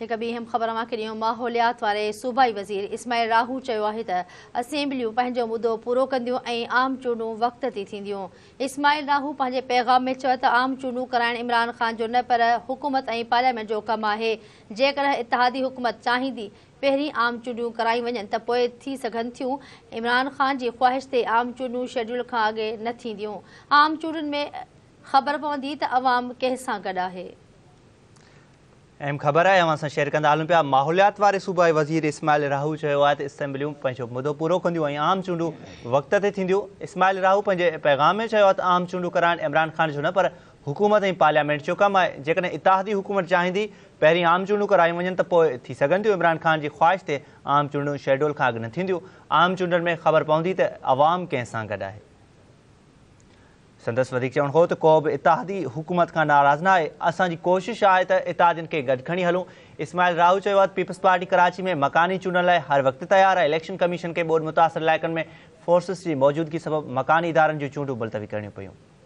हिकु अहम ख़बर मां खे ॾियूं माहौलियात वारे सूबाई वज़ीर इस्माइल राहू चयो आहे त असैम्बलियूं पंहिंजो मुद्दो पूरो कंदियूं ऐं आम चूंडू वक़्त ते थींदियूं इस्माल राह पंहिंजे पैगाम में चयो त आम चूंडू कराइणु इमरान ख़ान जो न पर हुकूमत ऐं पार्लियामेंट जो कमु आहे जेकर इतिहादी हुकूमत चाहींदी पहिरीं आम चूंडू कराई वञनि त पोइ थी सघनि थियूं इमरान ख़ान जी ख़्वाहिश ते आम चूंडू शेड्यूल खां अॻे न थींदियूं आम चूंडुनि में ख़बर पवंदी त आवाम कंहिंसां गॾु आहे अहम ख़बर है अव्हां शेयर कंदा हलूं पिया माहौलियात वारे सूबाई वज़ीर इस्माइल राहू चयो आहे त मुदो पूरो कंदियूं आम चूंडूं वक़्त से थींदियूं इस्माइल राहू पे पैगाम में आम चूंडूं कराइण इमरान ख़ान जो न पर हुकूमत पार्लियामेंट जो कमु आहे जेकॾहिं हुकूमत चाहींदी पहिरीं आम चूंडूं कराई वञनि तो पोइ थी इमरान ख़ान की ख़्वाहिश से आम चूडू शेड्यूल का अॻु न आम चूडन में ख़बर पवी तो आवाम कंहिं गड है संदसि वधीक चवणु हो तो को बि इतिहादी हुकूमत का नाराज़ ना असि असांजी कोशिशि आहे त इतिहादियुनि खे गॾु खणी इस्माइल राहू चयो पीपल्स पार्टी कराची में मकानी चूंड लाइ हर वक़्तु तयारु आहे इलेक्शन कमीशन के बोर्ड मुतासर इलाक में फोर्सिस की मौजूदगी सबबि मकानी इदारनि चूडू चूंडूं मुलतवी करणियूं पयूं